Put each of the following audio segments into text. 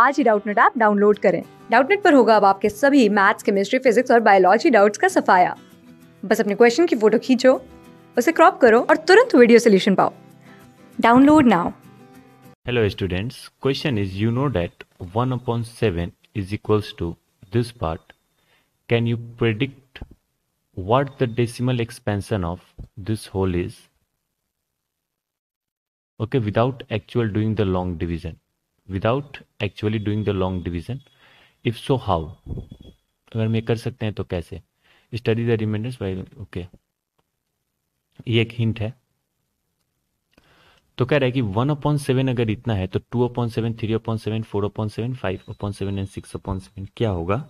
आज ही Doubtnut app download करें डाउटनेट पर होगा अब आपके सभी मैथ्स केमिस्ट्री फिजिक्स और बायोलॉजी डाउट्स का सफाया बस अपने क्वेश्चन की फोटो खींचो उसे क्रॉप करो और तुरंत वीडियो सोल्यूशन पाओ download now hello students question is you know that one upon seven is equals to this part can you predict what the decimal expansion of this whole is okay without actual doing the long division without actually doing the long division if so how अगर हम ये कर सकते हैं तो कैसे study the remainders why okay ये एक हिंट है तो कह रहा है कि वन अपॉइंट सेवन अगर इतना है तो two upon seven three upon seven four upon seven five upon seven and six upon seven क्या होगा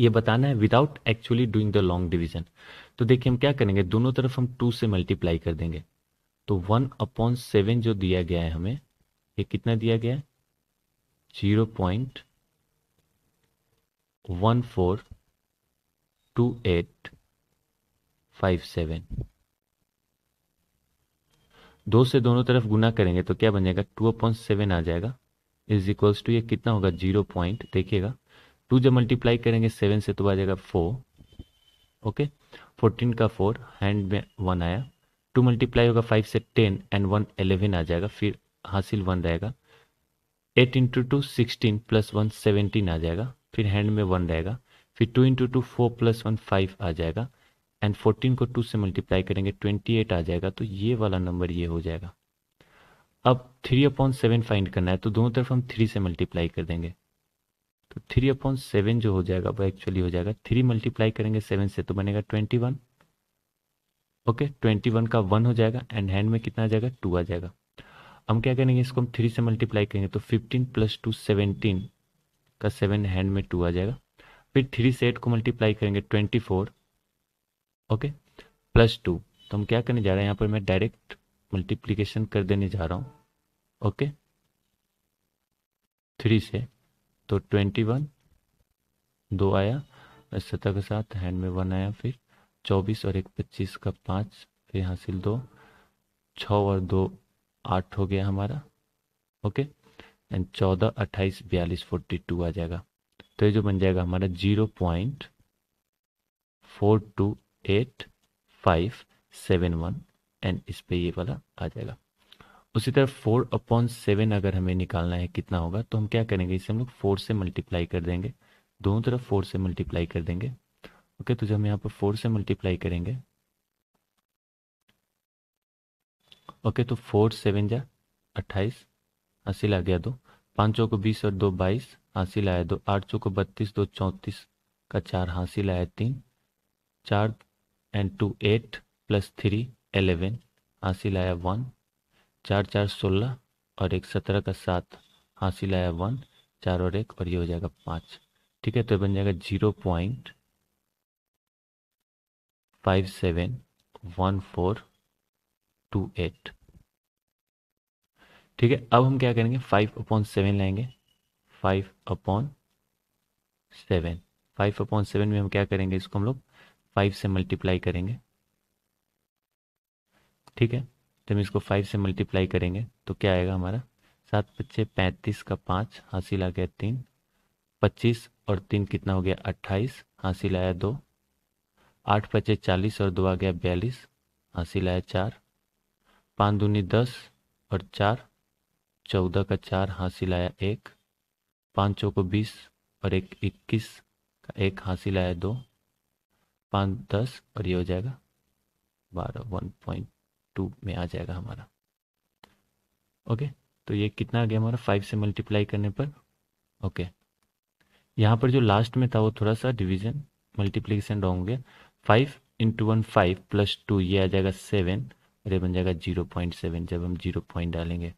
ये बताना है without actually doing the long division तो देखिए हम क्या करेंगे दोनों तरफ हम टू से मल्टीप्लाई कर देंगे तो वन अपॉन सेवन जो दिया गया है हमें ये कितना दिया गया zero point one four two eight five seven दो से दोनों तरफ गुना करेंगे तो क्या बन जाएगा टू पॉइंट सेवन आ जाएगा इज इक्वल्स टू ये कितना होगा जीरो पॉइंट देखिएगा टू जब मल्टीप्लाई करेंगे सेवन से तो आ जाएगा फोर ओके फोर्टीन का फोर हैंड में वन आया टू मल्टीप्लाई होगा फाइव से टेन एंड वन एलेवन आ जाएगा फिर हासिल वन रहेगा eight into two sixteen plus one seventeen आ जाएगा फिर हैंड में वन रहेगा फिर two into two four plus one five आ जाएगा एंड फोर्टीन को टू से मल्टीप्लाई करेंगे ट्वेंटी एट आ जाएगा तो ये वाला नंबर ये हो जाएगा अब थ्री अपॉन सेवन फाइंड करना है तो दोनों तरफ हम थ्री से मल्टीप्लाई कर देंगे तो थ्री अपॉन सेवन जो हो जाएगा वो एक्चुअली हो जाएगा थ्री मल्टीप्लाई करेंगे सेवन से तो बनेगा twenty one okay twenty one का वन हो जाएगा एंड हैंड में कितना आ जाएगा टू आ जाएगा हम क्या करेंगे इसको हम थ्री से मल्टीप्लाई करेंगे तो फिफ्टीन प्लस टू सेवनटीन का सेवन हैंड में टू आ जाएगा फिर थ्री से एट को मल्टीप्लाई करेंगे twenty four okay plus two तो हम क्या करने जा रहे हैं यहाँ पर मैं डायरेक्ट मल्टीप्लीकेशन कर देने जा रहा हूँ ओके थ्री से तो ट्वेंटी वन दो आया सतह के साथ हैंड में वन आया फिर चौबीस और एक पच्चीस का पाँच फिर हासिल दो छः और दो आठ हो गया हमारा ओके एंड चौदह अट्ठाईस बयालीस फोर्टी टू आ जाएगा तो ये जो बन जाएगा हमारा zero point four two eight five seven one and इस पे ये वाला आ जाएगा उसी तरह फोर अपॉन सेवन अगर हमें निकालना है कितना होगा तो हम क्या करेंगे इसे हम लोग फोर से मल्टीप्लाई कर देंगे दोनों तरफ फोर से मल्टीप्लाई कर देंगे ओके तो जब हम यहाँ पर फोर से मल्टीप्लाई करेंगे ओके तो फोर सेवन जा अट्ठाईस हासिल आ गया दो पाँचों को बीस और दो बाईस हासिल आया दो आठ को बत्तीस दो चौंतीस का चार हासिल आया तीन चार and two eight plus three eleven हासिल आया वन चार चार सोलह और एक सत्रह का सात हासिल आया वन चार और एक और ये हो जाएगा पाँच ठीक है तो बन जाएगा zero point five seven one four two eight ठीक है अब हम क्या करेंगे फाइव अपॉन सेवन लेंगे five upon seven five upon seven में हम क्या करेंगे इसको हम लोग फाइव से मल्टीप्लाई करेंगे ठीक है तो हम इसको फाइव से मल्टीप्लाई करेंगे तो क्या आएगा हमारा सात पच्चे पैंतीस का पाँच हासिल आ गया तीन पच्चीस और तीन कितना हो गया अट्ठाईस हासिल आया दो आठ पच्चे चालीस और दो आ गया बयालीस हासिल आया चार पाँच दूनी दस और चार चौदह का चार हासिल आया एक पाँचों को बीस और एक इक्कीस का एक हासिल आया दो पाँच दस और ये हो जाएगा बारह वन पॉइंट टू में आ जाएगा हमारा ओके तो ये कितना आ गया हमारा फाइव से मल्टीप्लाई करने पर ओके यहाँ पर जो लास्ट में था वो थोड़ा सा डिवीजन मल्टीप्लीकेशन रहोगे five into one five plus two ये आ जाएगा सेवन और ये बन जाएगा जीरो पॉइंट सेवन जब हम जीरो पॉइंट डालेंगे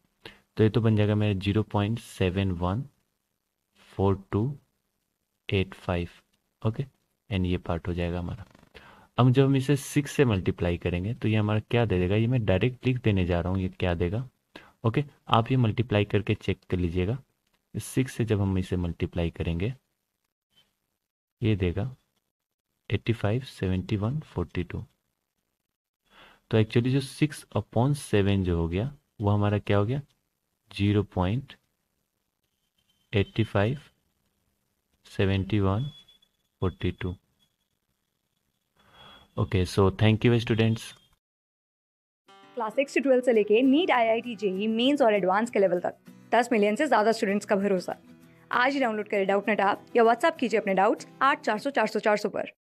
तो ये तो बन जाएगा मेरा zero point seven one four two eight five okay and ये पार्ट हो जाएगा हमारा अब जब हम इसे सिक्स से मल्टीप्लाई करेंगे तो ये हमारा क्या दे देगा ये मैं डायरेक्ट लिख देने जा रहा हूँ ये क्या देगा ओके आप ये मल्टीप्लाई करके चेक कर लीजिएगा सिक्स से जब हम इसे मल्टीप्लाई करेंगे ये देगा eighty five seventy one forty two तो एक्चुअली जो सिक्स अपॉन सेवन जो हो गया वो हमारा क्या हो गया zero point eighty five seventy one forty two okay so thank you students class six से ट्वेल्थ से लेके NEET I I T JEE mains और एडवांस के लेवल तक दस मिलियन से ज़्यादा स्टूडेंट्स का भरोसा आज ही डाउनलोड करें डाउट नेट आप या व्हाट्सअप कीजिए अपने डाउट्स आठ चार सौ चार सौ चार सौ पर